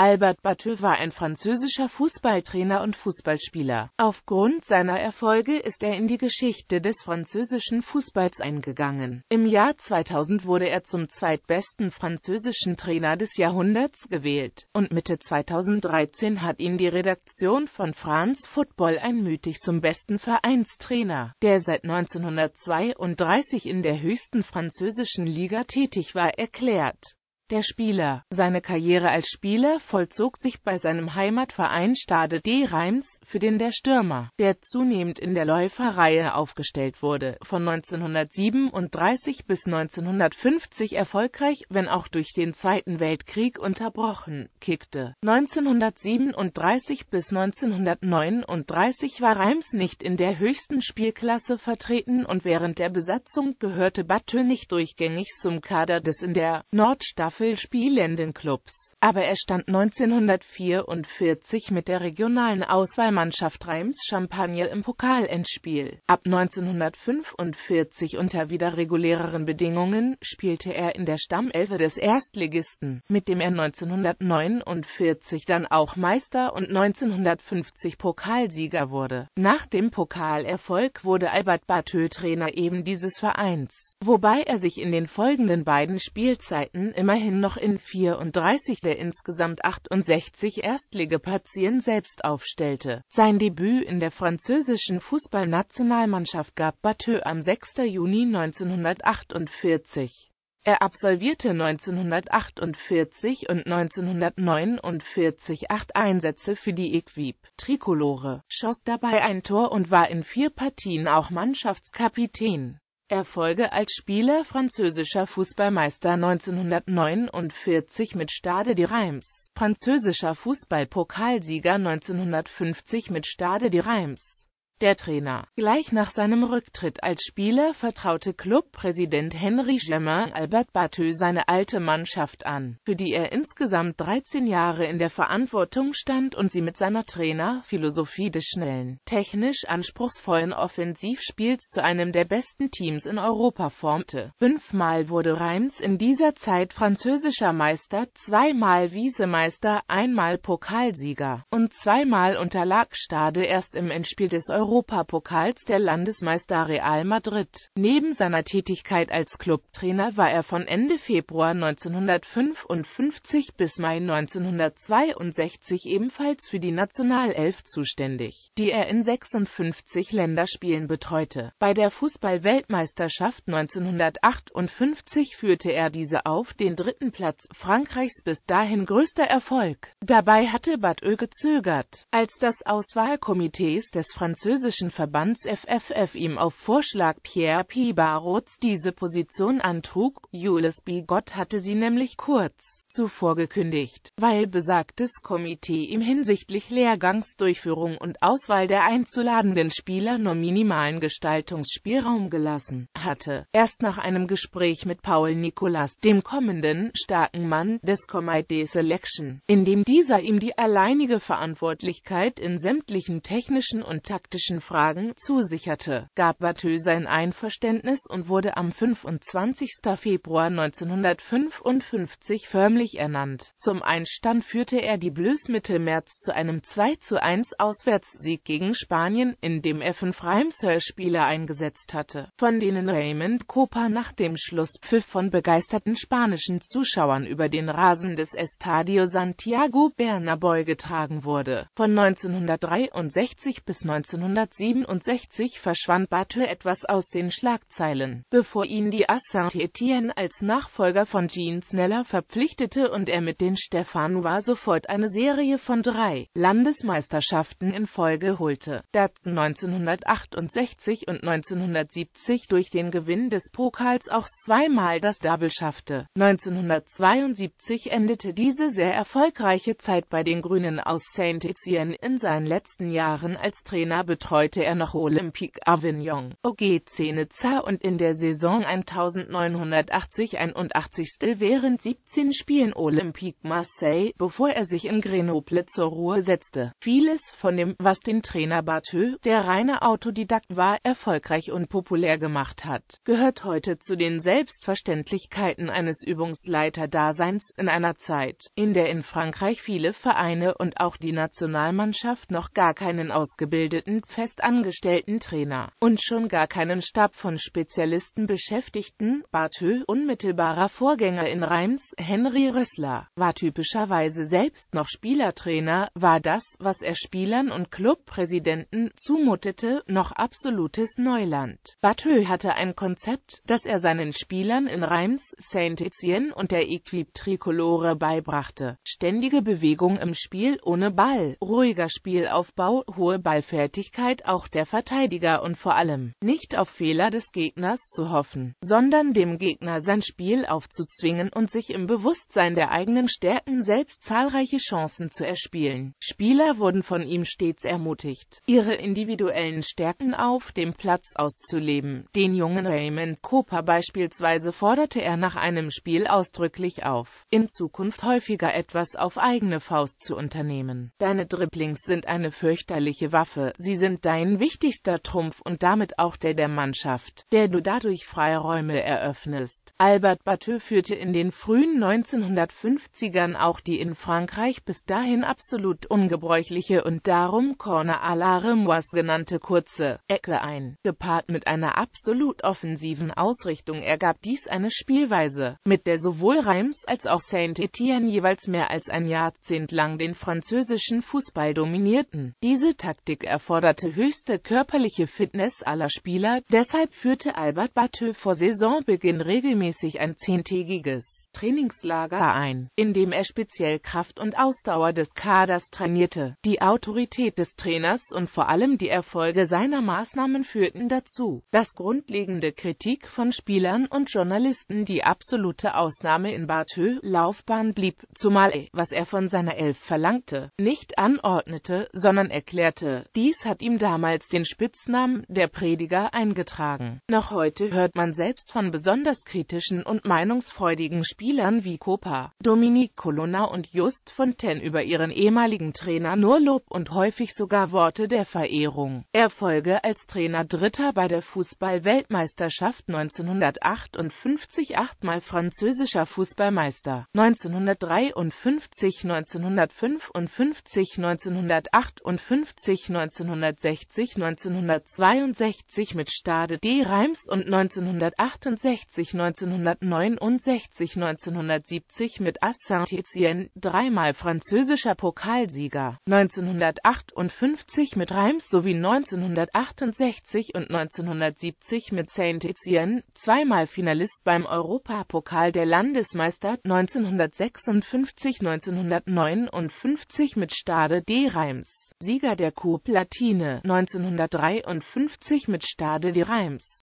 Albert Bateux war ein französischer Fußballtrainer und Fußballspieler. Aufgrund seiner Erfolge ist er in die Geschichte des französischen Fußballs eingegangen. Im Jahr 2000 wurde er zum zweitbesten französischen Trainer des Jahrhunderts gewählt und Mitte 2013 hat ihn die Redaktion von France Football einmütig zum besten Vereinstrainer, der seit 1932 in der höchsten französischen Liga tätig war, erklärt. Der Spieler. Seine Karriere als Spieler vollzog sich bei seinem Heimatverein Stade D. Reims, für den der Stürmer, der zunehmend in der Läuferreihe aufgestellt wurde, von 1937 bis 1950 erfolgreich, wenn auch durch den Zweiten Weltkrieg unterbrochen, kickte. 1937 bis 1939 war Reims nicht in der höchsten Spielklasse vertreten und während der Besatzung gehörte Batö nicht durchgängig zum Kader des in der Nordstaffel Staffel spielenden Clubs, aber er stand 1944 mit der regionalen Auswahlmannschaft Reims Champagne im Pokalendspiel. Ab 1945 unter wieder reguläreren Bedingungen spielte er in der Stammelfe des Erstligisten, mit dem er 1949 dann auch Meister und 1950 Pokalsieger wurde. Nach dem Pokalerfolg wurde Albert Bartö Trainer eben dieses Vereins, wobei er sich in den folgenden beiden Spielzeiten immerhin immerhin noch in 34 der insgesamt 68 Erstligapartien selbst aufstellte. Sein Debüt in der französischen Fußballnationalmannschaft gab Bateux am 6. Juni 1948. Er absolvierte 1948 und 1949 acht Einsätze für die Equipe Tricolore, schoss dabei ein Tor und war in vier Partien auch Mannschaftskapitän. Erfolge als Spieler französischer Fußballmeister 1949 mit Stade de Reims, französischer Fußballpokalsieger 1950 mit Stade de Reims der Trainer. Gleich nach seinem Rücktritt als Spieler vertraute Clubpräsident Henry Schlemmer Albert Batö seine alte Mannschaft an, für die er insgesamt 13 Jahre in der Verantwortung stand und sie mit seiner Trainerphilosophie des schnellen, technisch anspruchsvollen Offensivspiels zu einem der besten Teams in Europa formte. Fünfmal wurde Reims in dieser Zeit französischer Meister, zweimal Wiesemeister, einmal Pokalsieger und zweimal unterlag Stade erst im Endspiel des Europa Europapokals der Landesmeister Real Madrid. Neben seiner Tätigkeit als Clubtrainer war er von Ende Februar 1955 bis Mai 1962 ebenfalls für die Nationalelf zuständig, die er in 56 Länderspielen betreute. Bei der Fußballweltmeisterschaft 1958 führte er diese auf den dritten Platz Frankreichs bis dahin größter Erfolg. Dabei hatte Bad Ö gezögert, als das Auswahlkomitees des französischen französischen Verbands FFF ihm auf Vorschlag Pierre Pibarots diese Position antrug, Jules Bigot hatte sie nämlich kurz zuvor gekündigt, weil besagtes Komitee ihm hinsichtlich Lehrgangsdurchführung und Auswahl der einzuladenden Spieler nur minimalen Gestaltungsspielraum gelassen hatte. Erst nach einem Gespräch mit Paul Nicolas, dem kommenden starken Mann des Comité Selection, in dem dieser ihm die alleinige Verantwortlichkeit in sämtlichen technischen und taktischen politischen Fragen zusicherte, gab Bataille sein Einverständnis und wurde am 25. Februar 1955 förmlich ernannt. Zum Einstand führte er die Bleus Mitte März zu einem 2 zu 1 Auswärtssieg gegen Spanien, in dem er fünf reimsör eingesetzt hatte, von denen Raymond Copa nach dem Schlusspfiff von begeisterten spanischen Zuschauern über den Rasen des Estadio Santiago Bernabéu getragen wurde. Von 1963 bis 1965 1967 verschwand Batu etwas aus den Schlagzeilen, bevor ihn die AS Saint-Étienne als Nachfolger von Jean Sneller verpflichtete und er mit den Stefanois sofort eine Serie von drei Landesmeisterschaften in Folge holte, dazu 1968 und 1970 durch den Gewinn des Pokals auch zweimal das Double schaffte. 1972 endete diese sehr erfolgreiche Zeit bei den Grünen aus Saint-Étienne in seinen letzten Jahren als Trainer betreute er noch Olympique Avignon, OGC Nizza und in der Saison 1980-81 während 17 Spielen Olympique Marseille, bevor er sich in Grenoble zur Ruhe setzte. Vieles von dem, was den Trainer Bartö, der reiner Autodidakt war, erfolgreich und populär gemacht hat, gehört heute zu den Selbstverständlichkeiten eines Übungsleiterdaseins in einer Zeit, in der in Frankreich viele Vereine und auch die Nationalmannschaft noch gar keinen ausgebildeten festangestellten Trainer und schon gar keinen Stab von Spezialisten beschäftigten. Barthö, unmittelbarer Vorgänger in Reims, Henry Rössler, war typischerweise selbst noch Spielertrainer, war das, was er Spielern und Clubpräsidenten zumutete, noch absolutes Neuland. Barthö hatte ein Konzept, das er seinen Spielern in Reims, Saint-Etienne und der Equipe Tricolore beibrachte. Ständige Bewegung im Spiel ohne Ball, ruhiger Spielaufbau, hohe Ballfertigkeit Fähigkeit auch der Verteidiger und vor allem, nicht auf Fehler des Gegners zu hoffen, sondern dem Gegner sein Spiel aufzuzwingen und sich im Bewusstsein der eigenen Stärken selbst zahlreiche Chancen zu erspielen. Spieler wurden von ihm stets ermutigt, ihre individuellen Stärken auf dem Platz auszuleben. Den jungen Raymond Cooper beispielsweise forderte er nach einem Spiel ausdrücklich auf, in Zukunft häufiger etwas auf eigene Faust zu unternehmen. Deine Dribblings sind eine fürchterliche Waffe, sie sind sind dein wichtigster Trumpf und damit auch der der Mannschaft, der du dadurch Freiräume eröffnest. Albert Bateux führte in den frühen 1950ern auch die in Frankreich bis dahin absolut ungebräuchliche und darum Corner à la Remoise genannte kurze Ecke ein. Gepaart mit einer absolut offensiven Ausrichtung ergab dies eine Spielweise, mit der sowohl Reims als auch saint étienne jeweils mehr als ein Jahrzehnt lang den französischen Fußball dominierten. Diese Taktik erfordert hatte höchste körperliche Fitness aller Spieler, deshalb führte Albert Batö vor Saisonbeginn regelmäßig ein zehntägiges Trainingslager ein, in dem er speziell Kraft und Ausdauer des Kaders trainierte. Die Autorität des Trainers und vor allem die Erfolge seiner Maßnahmen führten dazu, dass grundlegende Kritik von Spielern und Journalisten die absolute Ausnahme in Batö Laufbahn blieb, zumal er, was er von seiner Elf verlangte, nicht anordnete, sondern erklärte, dies hat ihm ihm damals den Spitznamen der Prediger eingetragen. Noch heute hört man selbst von besonders kritischen und meinungsfreudigen Spielern wie Copa, Dominique Colonna und Just Fontaine über ihren ehemaligen Trainer nur Lob und häufig sogar Worte der Verehrung. Erfolge als Trainer Dritter bei der Fußball-Weltmeisterschaft 1958 achtmal französischer Fußballmeister, 1953, 1955, 1958, 1957, 1960, 1962 mit Stade D. Reims und 1968, 1969, 1970 mit Assain-Titien, dreimal französischer Pokalsieger, 1958 mit Reims sowie 1968 und 1970 mit Saint-Étienne, zweimal Finalist beim Europapokal der Landesmeister, 1956, 1959 mit Stade D. Reims, Sieger der Coupe Latine 1953 mit Stade die Reims.